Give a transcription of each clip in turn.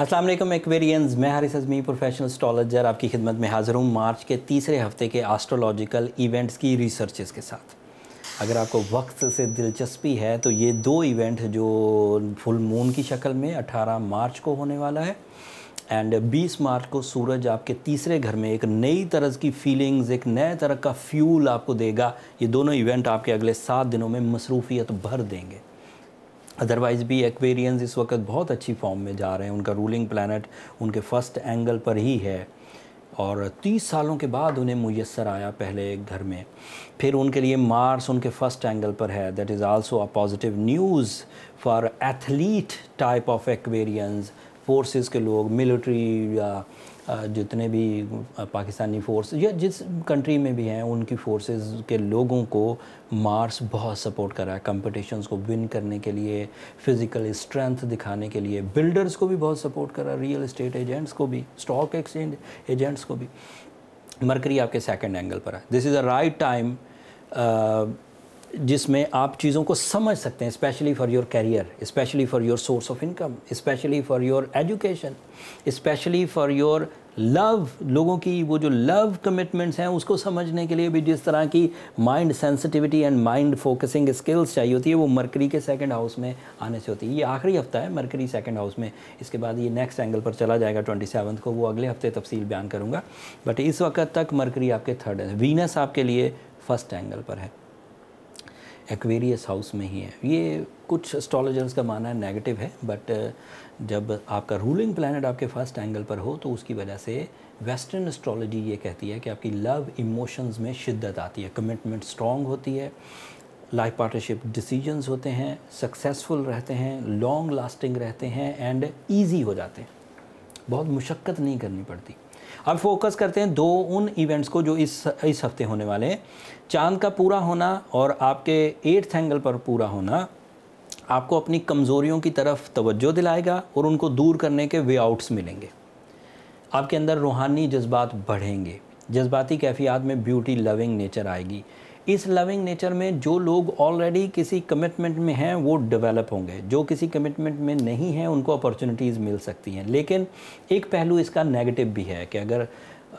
Aslam Aquarians मैं Haris Azmi professional स्टॉलजर आपकी खिदमत में हाज़िर हूँ मार्च के तीसरे हफ्ते के एस्ट्रोलॉजिकल इवेंट्स की रिसर्चेस के साथ अगर आपको वक्त से दिलचस्पी है तो ये दो इवेंट जो फुल मून की शक्ल में 18 मार्च को होने वाला है एंड 20 मार्च को सूरज आपके तीसरे घर में एक नई तरह की फीलिंग्स एक नए तरह का फ्यूल आपको देगा ये दोनों इवेंट आपके अगले सात दिनों में मसरूफियत भर देंगे अदरवाइज़ भी एक्वेरियंस इस वक्त बहुत अच्छी फॉर्म में जा रहे हैं उनका रूलिंग प्लानट उनके फर्स्ट एंगल पर ही है और 30 सालों के बाद उन्हें मुयसर आया पहले एक घर में फिर उनके लिए मार्स उनके फर्स्ट एंगल पर है that is also a positive news for athlete type of Aquarians forces के लोग मिलिट्री या जितने भी पाकिस्तानी फ़ोर्स या जिस कंट्री में भी हैं उनकी फोर्सेस के लोगों को मार्स बहुत सपोर्ट कर रहा है कंपटिशन्स को विन करने के लिए फिज़िकल स्ट्रेंथ दिखाने के लिए बिल्डर्स को भी बहुत सपोर्ट कर रहा है रियल इस्टेट एजेंट्स को भी स्टॉक एक्सचेंज एजेंट्स को भी मरकरी आपके सेकेंड एंगल पर है this is a right time जिसमें आप चीज़ों को समझ सकते हैं specially for your career specially for your source of income specially for your education specially for your love लोगों की वो जो लव कमिटमेंट्स हैं उसको समझने के लिए भी जिस तरह की mind sensitivity and mind focusing skills चाहिए होती है वो मरकरी के सेकंड हाउस में आने से होती है ये आखिरी हफ्ता है मरकरी सेकंड हाउस में इसके बाद ये नेक्स्ट एंगल पर चला जाएगा ट्वेंटी सेवन्थ को वो अगले हफ्ते तफसील बयान करूँगा बट इस वक्त तक मरकरी आपके थर्ड है वीनस आपके लिए फर्स्ट एंगल पर है एक्वेरियस हाउस में ही है ये कुछ एस्ट्रोलॉजर्स का मानना नेगेटिव है बट uh, जब आपका रूलिंग प्लानट आपके फर्स्ट एंगल पर हो तो उसकी वजह से वेस्टर्न एस्ट्रोलॉजी ये कहती है कि आपकी लव इमोशंस में शिद्दत आती है कमिटमेंट स्ट्रॉन्ग होती है लाइफ पार्टनरशिप डिसीजंस होते हैं सक्सेसफुल रहते हैं लॉन्ग लास्टिंग रहते हैं एंड ईजी हो जाते हैं बहुत मुशक्क़त नहीं करनी पड़ती अब फोकस करते हैं दो उन इवेंट्स को जो इस इस हफ्ते होने वाले हैं चांद का पूरा होना और आपके एट्थ एंगल पर पूरा होना आपको अपनी कमज़ोरियों की तरफ तवज्जो दिलाएगा और उनको दूर करने के वे आउट्स मिलेंगे आपके अंदर रूहानी जज्बात बढ़ेंगे जज्बाती कैफियात में ब्यूटी लविंग नेचर आएगी इस लविंग नेचर में जो लोग ऑलरेडी किसी कमिटमेंट में हैं वो डेवलप होंगे जो किसी कमिटमेंट में नहीं हैं उनको अपॉर्चुनिटीज़ मिल सकती हैं लेकिन एक पहलू इसका नेगेटिव भी है कि अगर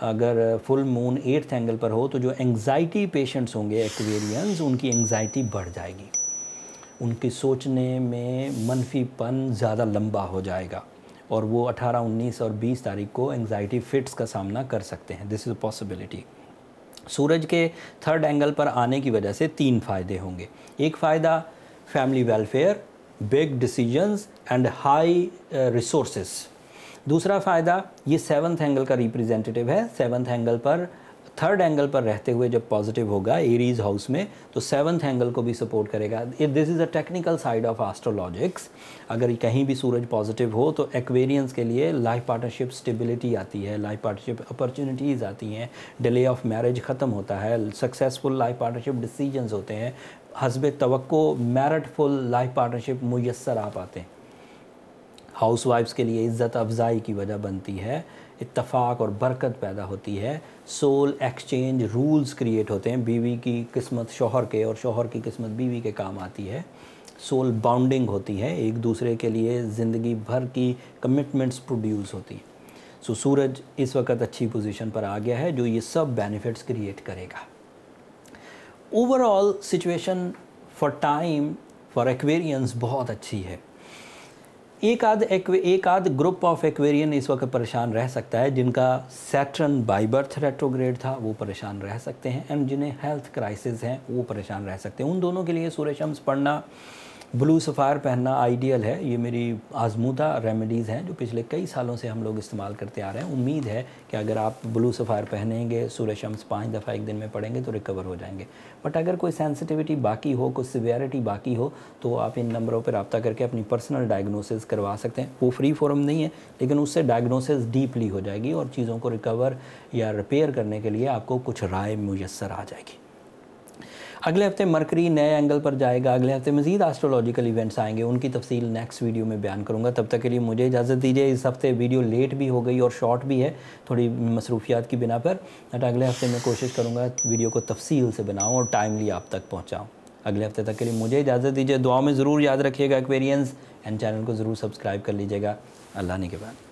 अगर फुल मून एट्थ एंगल पर हो तो जो एंगजाइटी पेशेंट्स होंगे एक्वेरियंस उनकी एंगजाइटी बढ़ जाएगी उनके सोचने में मनफीपन ज़्यादा लंबा हो जाएगा और वो 18, 19 और 20 तारीख को एंगजाइटी फिट्स का सामना कर सकते हैं दिस इज़ पॉसिबिलिटी सूरज के थर्ड एंगल पर आने की वजह से तीन फ़ायदे होंगे एक फ़ायदा family welfare big decisions and high resources दूसरा फ़ायदा ये सेवन्थ एंगल का रिप्रेजेंटेटिव है सेवन्थ एंगल पर थर्ड एंगल पर रहते हुए जब पॉजिटिव होगा एरीज हाउस में तो सेवन्थ एंगल को भी सपोर्ट करेगा this is a technical side of astrologics अगर कहीं भी सूरज पॉजिटिव हो तो एक्वेरियंस के लिए लाइफ पार्टनरशिप स्टेबिलिटी आती है लाइफ पार्टनरशिप अपॉर्चुनिटीज़ आती हैं डिले ऑफ मैरिज ख़त्म होता है सक्सेसफुल लाइफ पार्टनरशिप डिसीजनस होते हैं हसब तो मैरटफुल लाइफ पार्टनरशिप मैसर आ पाते हैं हाउस वाइफ्स के लिए इज़्ज़त अफजाई की वजह बनती है इतफाक़ और बरकत पैदा होती है सोल एक्सचेंज रूल्स क्रिएट होते हैं बीवी की किस्मत शोहर के और शोहर की किस्मत बीवी के काम आती है सोल बाउंडिंग होती है एक दूसरे के लिए ज़िंदगी भर की कमिटमेंट्स प्रोड्यूस होती हैं सो सूरज इस वक्त अच्छी पोजीशन पर आ गया है जो ये सब बेनिफिट्स क्रिएट करेगा overall situation for time for Aquarians बहुत अच्छी है एक आध एक आध ग्रुप ऑफ एक्वेरियन इस वक्त परेशान रह सकता है जिनका सैटर्न बाईबर्थ रेट्रोग्रेड था वो परेशान रह सकते हैं एंड जिन्हें हेल्थ क्राइसिस हैं वो परेशान रह सकते हैं उन दोनों के लिए सूर्य शम्स पढ़ना ब्लू सफ़ायर पहनना आइडियल है ये मेरी आजमूदा रेमेडीज़ हैं जो पिछले कई सालों से हम लोग इस्तेमाल करते आ रहे हैं उम्मीद है कि अगर आप ब्लू सफ़ायर पहनेंगे सूर्य शम्स पाँच दफ़ा एक दिन में पढ़ेंगे तो रिकवर हो जाएंगे बट अगर कोई सेंसिटिविटी बाकी हो कुछ सिवियरिटी बाकी हो तो आप इन नंबरों पर रबता करके अपनी पर्सनल डायग्नोसिस करवा सकते हैं वो फ्री फॉरम नहीं है लेकिन उससे डायग्नोसिस डीपली हो जाएगी और चीज़ों को रिकवर या रिपेयर करने के लिए आपको कुछ राय मैसर आ जाएगी अगले हफ्ते मरकरी नए एंगल पर जाएगा अगले हफ्ते मजीद एस्ट्रोलॉजिकल इवेंट्स आएंगे उनकी तफसील नेक्स्ट वीडियो में बयान करूंगा तब तक के लिए मुझे इजाज़त दीजिए इस हफ्ते वीडियो लेट भी हो गई और शॉर्ट भी है थोड़ी मसरूफियात की बिना पर बट अगले हफ्ते मैं कोशिश करूँगा वीडियो को तफसील से बनाऊँ और टाइमली आप तक पहुँचाऊँ अगले हफ्ते तक के लिए मुझे इजाज़त दीजिए दुआ में ज़रूर याद रखिएगा एक्वेरियंस एंड चैनल को ज़रूर सब्सक्राइब कर लीजिएगा अल्लाह ने के बाद